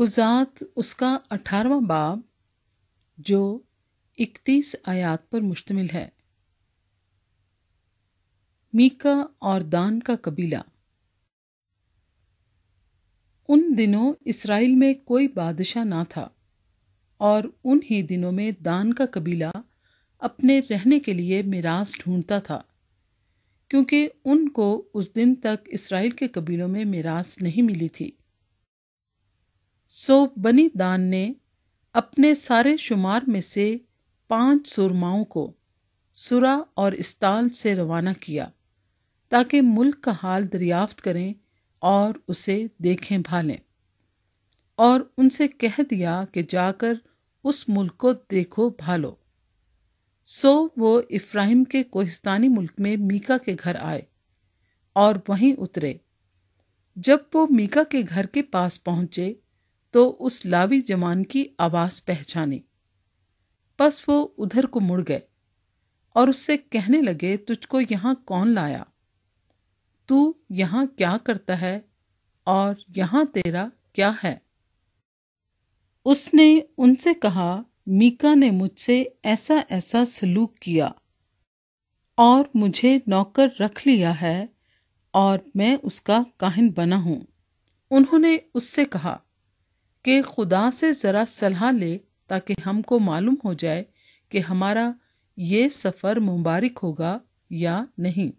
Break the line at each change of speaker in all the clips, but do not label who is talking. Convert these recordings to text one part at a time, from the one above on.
کزات اس کا اٹھارہواں باب جو اکتیس آیات پر مشتمل ہے میکا اور دان کا قبیلہ ان دنوں اسرائیل میں کوئی بادشاہ نہ تھا اور ان ہی دنوں میں دان کا قبیلہ اپنے رہنے کے لیے میراث ڈھونڈتا تھا کیونکہ ان کو اس دن تک اسرائیل کے قبیلوں میں میراث نہیں ملی تھی سو بنی دان نے اپنے سارے شمار میں سے پانچ سورماؤں کو سرا اور استال سے روانہ کیا تاکہ ملک کا حال دریافت کریں اور اسے دیکھیں بھالیں اور ان سے کہہ دیا کہ جا کر اس ملک کو دیکھو بھالو سو وہ افراہیم کے کوہستانی ملک میں میکا کے گھر آئے اور وہیں اترے جب وہ میکا کے گھر کے پاس پہنچے تو اس لاوی جمان کی آواز پہچانی بس وہ ادھر کو مڑ گئے اور اس سے کہنے لگے تجھ کو یہاں کون لایا تو یہاں کیا کرتا ہے اور یہاں تیرا کیا ہے اس نے ان سے کہا میکا نے مجھ سے ایسا ایسا سلوک کیا اور مجھے نوکر رکھ لیا ہے اور میں اس کا کاہن بنا ہوں انہوں نے اس سے کہا کہ خدا سے ذرا صلاح لے تاکہ ہم کو معلوم ہو جائے کہ ہمارا یہ سفر مبارک ہوگا یا نہیں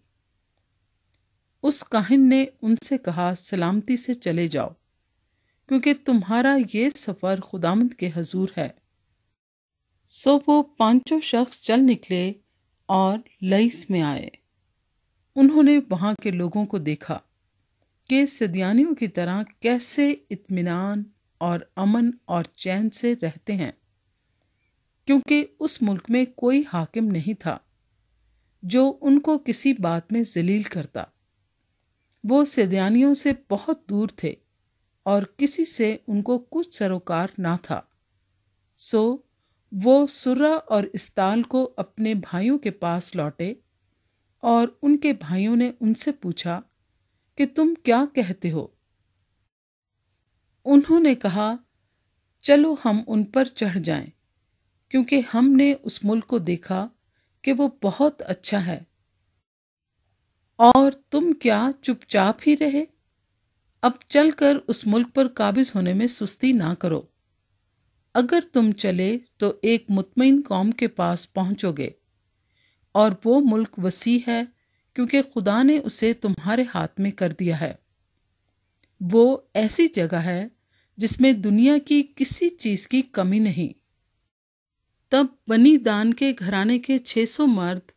اس کاہن نے ان سے کہا سلامتی سے چلے جاؤ کیونکہ تمہارا یہ سفر خدامت کے حضور ہے سو وہ پانچوں شخص چل نکلے اور لئیس میں آئے انہوں نے وہاں کے لوگوں کو دیکھا کہ سدیانیوں کی طرح کیسے اطمینان اور امن اور چین سے رہتے ہیں کیونکہ اس ملک میں کوئی حاکم نہیں تھا جو ان کو کسی بات میں ذلیل کرتا وہ سدیانیوں سے بہت دور تھے اور کسی سے ان کو کچھ سروکار نہ تھا سو وہ سرا اور استال کو اپنے بھائیوں کے پاس لوٹے اور ان کے بھائیوں نے ان سے پوچھا کہ تم کیا کہتے ہو انہوں نے کہا چلو ہم ان پر چڑھ جائیں کیونکہ ہم نے اس ملک کو دیکھا کہ وہ بہت اچھا ہے اور تم کیا چپ چاپ ہی رہے اب چل کر اس ملک پر قابض ہونے میں سستی نہ کرو اگر تم چلے تو ایک مطمئن قوم کے پاس پہنچو گے اور وہ ملک وسیع ہے کیونکہ خدا نے اسے تمہارے ہاتھ میں کر دیا ہے وہ ایسی جگہ ہے جس میں دنیا کی کسی چیز کی کمی نہیں تب بنی دان کے گھرانے کے چھ سو مرد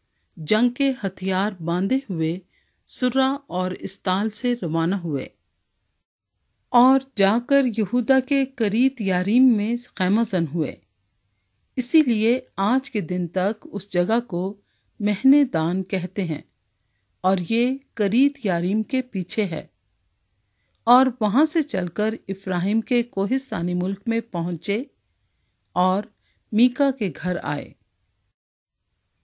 جنگ کے ہتھیار باندھے ہوئے سرا اور استال سے روانہ ہوئے اور جا کر یہودا کے کریت یاریم میں خیمہ زن ہوئے اسی لیے آج کے دن تک اس جگہ کو مہنے دان کہتے ہیں اور یہ کریت یاریم کے پیچھے ہے اور وہاں سے چل کر ابراہیم کے کوہستانی ملک میں پہنچے اور میکا کے گھر آئے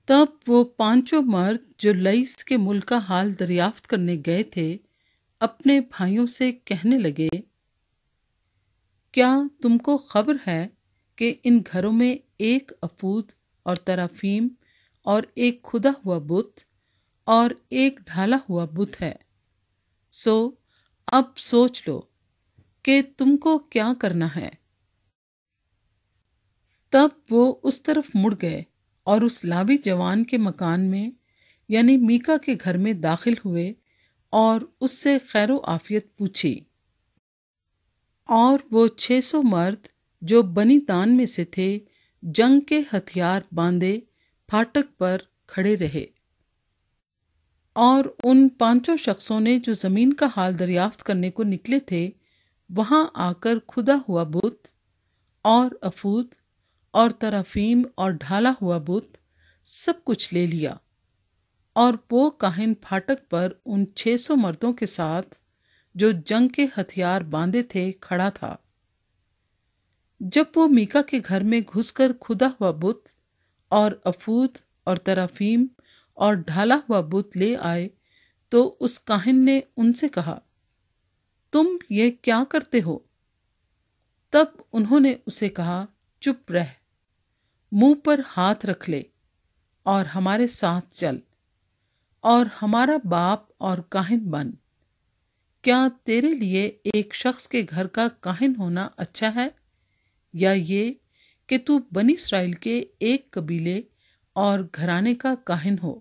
تب وہ پانچوں مرد جو لئیس کے ملک کا حال دریافت کرنے گئے تھے اپنے بھائیوں سے کہنے لگے کیا تم کو خبر ہے کہ ان گھروں میں ایک افود اور ترافیم اور ایک کھدا ہوا بت اور ایک ڈھالا ہوا بت ہے سو اب سوچ لو کہ تم کو کیا کرنا ہے تب وہ اس طرف مڑ گئے اور اس لابی جوان کے مکان میں یعنی میکا کے گھر میں داخل ہوئے اور اس سے خیر و آفیت پوچھی اور وہ چھ سو مرد جو بنی تان میں سے تھے جنگ کے ہتھیار باندھے پھاٹک پر کھڑے رہے اور ان پانچوں شخصوں نے جو زمین کا حال دریافت کرنے کو نکلے تھے وہاں آ کر کھدا ہوا بت اور افوت اور ترافیم اور ڈھالا ہوا بت سب کچھ لے لیا اور پو کاہن پھاٹک پر ان چھ سو مردوں کے ساتھ جو جنگ کے ہتھیار باندھے تھے کھڑا تھا جب وہ میکا کے گھر میں گھس کر کھدا ہوا بت اور افوت اور ترافیم اور ڈھالا ہوا بت لے آئے تو اس کاہن نے ان سے کہا تم یہ کیا کرتے ہو تب انہوں نے اسے کہا چپ رہ منہ پر ہاتھ رکھ لے اور ہمارے ساتھ چل اور ہمارا باپ اور کاہن بن کیا تیرے لیے ایک شخص کے گھر کا کاہن ہونا اچھا ہے یا یہ کہ تو بنی اسرائیل کے ایک قبیلے اور گھرانے کا کاہن ہو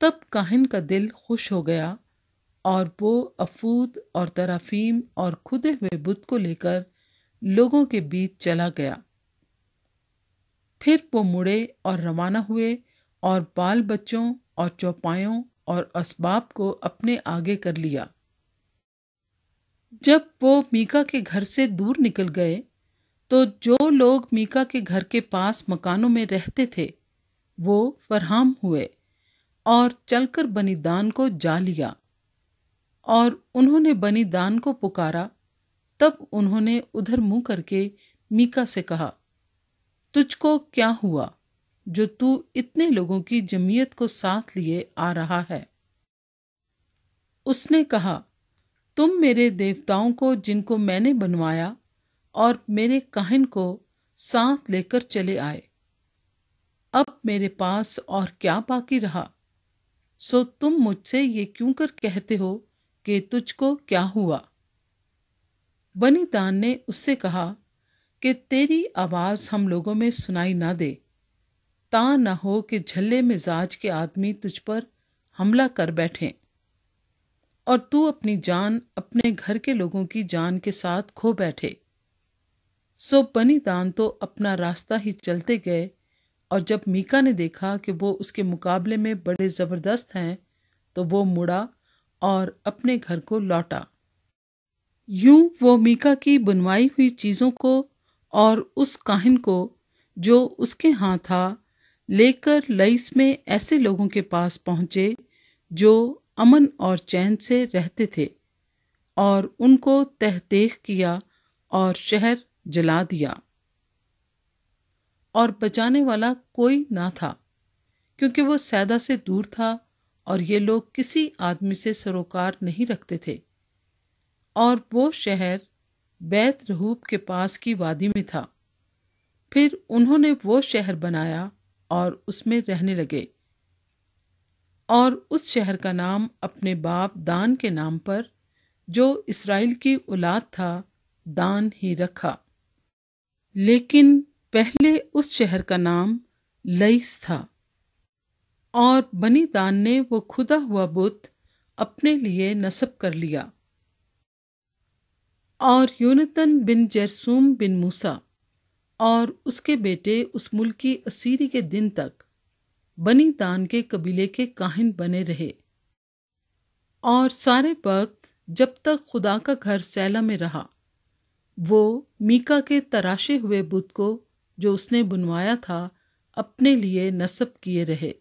تب کاہن کا دل خوش ہو گیا اور وہ افود اور ترافیم اور کھدے ہوئے بت کو لے کر لوگوں کے بیچ چلا گیا پھر وہ مڑے اور روانہ ہوئے اور بال بچوں اور چوپایوں اور اسباب کو اپنے آگے کر لیا جب وہ میکا کے گھر سے دور نکل گئے تو جو لوگ میکا کے گھر کے پاس مکانوں میں رہتے تھے وہ فرہام ہوئے اور چل کر بنی دان کو جا لیا اور انہوں نے بنی دان کو پکارا تب انہوں نے ادھر منہ کر کے میکا سے کہا تجھ کو کیا ہوا جو تو اتنے لوگوں کی جمعیت کو ساتھ لیے آ رہا ہے اس نے کہا تم میرے دیوتاؤں کو جن کو میں نے بنوایا اور میرے کہن کو ساتھ لے کر چلے آئے اب میرے پاس اور کیا باقی رہا سو تم مجھ سے یہ کیوں کر کہتے ہو کہ تجھ کو کیا ہوا بنی دان نے اس سے کہا کہ تیری آواز ہم لوگوں میں سنائی نہ دے تا نہ ہو کہ جھلے مزاج کے آدمی تجھ پر حملہ کر بیٹھیں اور تو اپنی جان اپنے گھر کے لوگوں کی جان کے ساتھ کھو بیٹھے سو بنی دان تو اپنا راستہ ہی چلتے گئے اور جب میکا نے دیکھا کہ وہ اس کے مقابلے میں بڑے زبردست ہیں تو وہ مڑا اور اپنے گھر کو لوٹا یوں وہ میکا کی بنوائی ہوئی چیزوں کو اور اس کاہن کو جو اس کے ہاں تھا لے کر لئیس میں ایسے لوگوں کے پاس پہنچے جو امن اور چین سے رہتے تھے اور ان کو تحتیخ کیا اور شہر جلا دیا اور بچانے والا کوئی نہ تھا کیونکہ وہ سیدا سے دور تھا اور یہ لوگ کسی آدمی سے سروکار نہیں رکھتے تھے اور وہ شہر بیت رہوب کے پاس کی وادی میں تھا پھر انہوں نے وہ شہر بنایا اور اس میں رہنے لگے اور اس شہر کا نام اپنے باپ دان کے نام پر جو اسرائیل کی اولاد تھا دان ہی رکھا لیکن پہلے اس شہر کا نام لئیس تھا اور بنی دان نے وہ کھدا ہوا بت اپنے لیے نصب کر لیا اور یونتن بن جرسوم بن موسا اور اس کے بیٹے اس ملکی اسیری کے دن تک بنی دان کے قبیلے کے کاہن بنے رہے اور سارے وقت جب تک خدا کا گھر سیلا میں رہا وہ میکا کے تراشے ہوئے بت کو جو اس نے بنوایا تھا اپنے لیے نصب کیے رہے